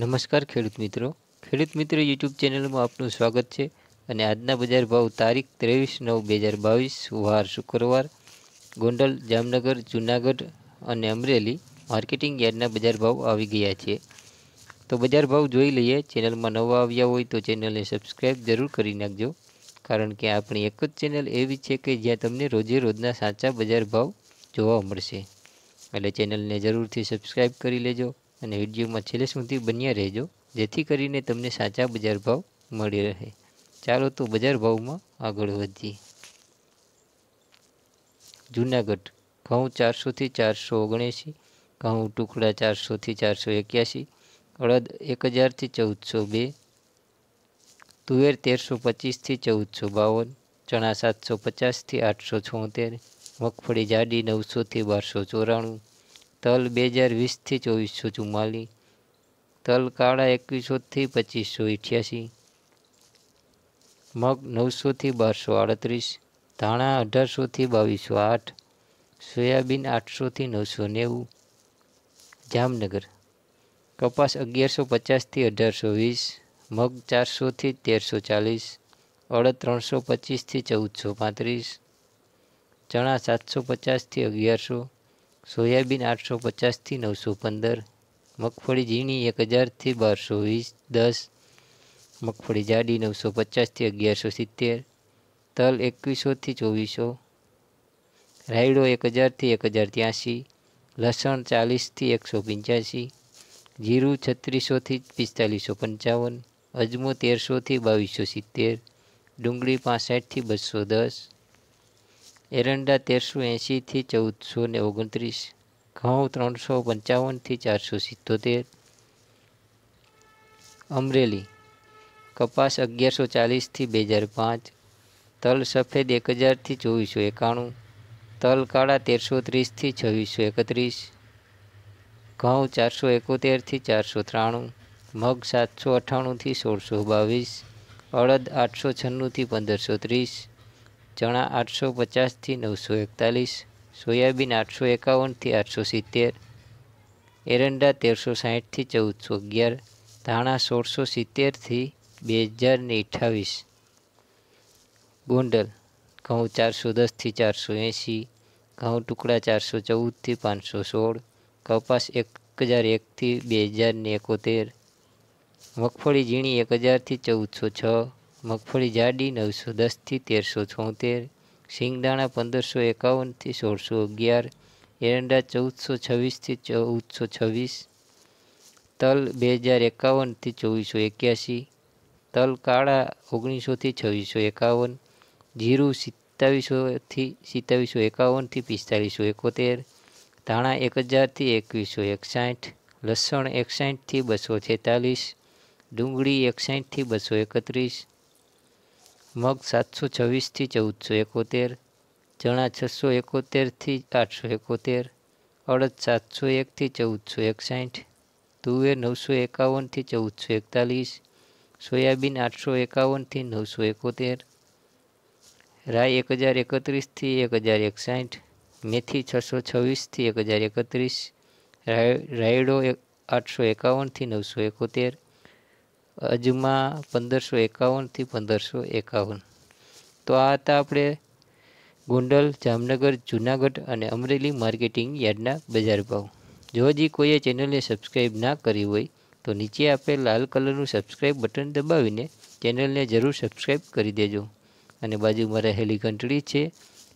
નમસ્કાર ખેડૂત મિત્રો ખેડૂત મિત્રો યુટ્યુબ ચેનલમાં આપનું સ્વાગત છે અને આજના બજાર ભાવ તારીખ ત્રેવીસ નવ બે હજાર બાવીસ વાર શુક્રવાર ગોંડલ જામનગર જુનાગઢ અને અમરેલી માર્કેટિંગ યાર્ડના બજાર ભાવ આવી ગયા છે તો બજાર ભાવ જોઈ લઈએ ચેનલમાં નવા આવ્યા હોય તો ચેનલને સબસ્ક્રાઈબ જરૂર કરી નાખજો કારણ કે આપણી એક જ ચેનલ એવી છે કે જ્યાં તમને રોજે રોજના સાચા બજાર ભાવ જોવા મળશે એટલે ચેનલને જરૂરથી સબસ્ક્રાઈબ કરી લેજો અને વિડીયોમાં છેલ્લે સુધી બન્યા રહેજો જેથી કરીને તમને સાચા બજાર ભાવ મળી રહે ચાલો તો બજાર ભાવમાં આગળ વધીએ જૂનાગઢ ઘઉં ચારસોથી ચારસો ઓગણએંસી ઘઉં ટુકડા ચારસોથી ચારસો એક્યાસી અડદ એક હજારથી ચૌદસો બે તુવેર તેરસો પચીસથી ચૌદસો બાવન ચણા સાતસો પચાસથી આઠસો છોતેર મગફળી જાડી નવસોથી બારસો ચોરાણું તલ બે હજાર વીસથી ચોવીસો ચુમ્માલીસ તલ કાળા એકવીસોથી પચીસો અઠ્યાસી મગ નવસોથી બારસો આડત્રીસ ધાણા અઢારસોથી બાવીસો આઠ સોયાબીન આઠસોથી નવસો નેવું જામનગર કપાસ અગિયારસો પચાસથી અઢારસો વીસ મગ ચારસોથી તેરસો ચાલીસ અડદ ત્રણસો પચીસથી ચૌદસો પાંત્રીસ ચણા સાતસો પચાસથી અગિયારસો સોયાબીન આઠસો પચાસથી નવસો પંદર મગફળી ઝીણી એક હજારથી બારસો વીસ દસ મગફળી જાડી નવસો પચાસથી અગિયારસો સિત્તેર તલ એકવીસોથી ચોવીસો રાયડો એક હજારથી એક હજાર ત્યાંસી લસણ ચાલીસથી એકસો પંચ્યાસી જીરું છત્રીસોથી પિસ્તાલીસો પંચાવન અજમો તેરસોથી બાવીસો સિત્તેર ડુંગળી પાસઠથી બસો દસ એરંડા તેરસો એંશીથી ચૌદસો ને ઓગણત્રીસ ઘઉં ત્રણસો પંચાવનથી ચારસો સિત્તોતેર અમરેલી કપાસ અગિયારસો ચાલીસથી બે હજાર પાંચ તલ સફેદ એક હજારથી ચોવીસો એકાણું તલ કાળા તેરસો ત્રીસથી છવ્વીસો એકત્રીસ ઘઉં ચારસો એકોતેરથી ચારસો ત્રાણું મગ સાતસો અઠ્ઠાણુંથી સોળસો બાવીસ અડદ આઠસો છન્નુંથી પંદરસો ત્રીસ ચણા આઠસો પચાસથી નવસો એકતાલીસ સોયાબીન આઠસો એકાવનથી આઠસો સિત્તેર એરંડા તેરસો સાહીઠથી ચૌદસો અગિયાર ધાણા સોળસો સિત્તેરથી બે હજારને અઠ્ઠાવીસ ગોંડલ ઘઉં ચારસો દસથી ચારસો એંશી ઘઉં ટુકડા ચારસો ચૌદથી પાંચસો સોળ કપાસ એક હજાર એકથી બે હજારને એકોતેર મગફળી ઝીણી એક હજારથી ચૌદસો છ મગફળી જાડી નવસો દસથી તેરસો છોતેર સિંગદાણા પંદરસો એકાવનથી સોળસો અગિયાર એરંડા ચૌદસો છવ્વીસથી ચૌદસો છવ્વીસ તલ બે હજાર એકાવનથી ચોવીસો એક્યાસી તલ કાળા ઓગણીસોથી છવ્વીસો એકાવન જીરું સિત્તાવીસોથી સિત્તાવીસો એકાવનથી પિસ્તાલીસો એકોતેર ધાણા એક હજારથી એકવીસો એકસાઠ લસણ એકસાઠથી બસો છેતાલીસ ડુંગળી એકસાઠથી બસો એકત્રીસ મગ સાતસો છવ્વીસથી ચૌદસો એકોતેર ચણા છસો એકોતેરથી આઠસો એકોતેર અડદ સાતસો એકથી ચૌદસો એકસાઠ તુવેર નવસો એકાવનથી ચૌદસો એકતાલીસ સોયાબીન આઠસો એકાવનથી નવસો એકોતેર રાય એક હજાર એકત્રીસથી એક હજાર એકસાઠ મેથી છસો છવ્વીસથી એક હજાર એકત્રીસ રાય રાયડો એક આઠસો એકાવનથી નવસો એકોતેર અજમા પંદરસો એકાવનથી પંદરસો એકાવન તો આ હતા આપણે ગોંડલ જામનગર જૂનાગઢ અને અમરેલી માર્કેટિંગ યાર્ડના બજાર ભાવ જો હજી કોઈએ ચેનલને સબસ્ક્રાઈબ ના કરી હોય તો નીચે આપેલ લાલ કલરનું સબસ્ક્રાઈબ બટન દબાવીને ચેનલને જરૂર સબસ્ક્રાઈબ કરી દેજો અને બાજુમાં રહેલી ઘંટડી છે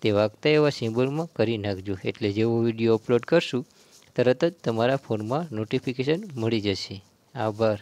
તે વાગતા એવા સિમ્બોલમાં કરી નાખજો એટલે જેવો વિડીયો અપલોડ કરશું તરત જ તમારા ફોનમાં નોટિફિકેશન મળી જશે આભાર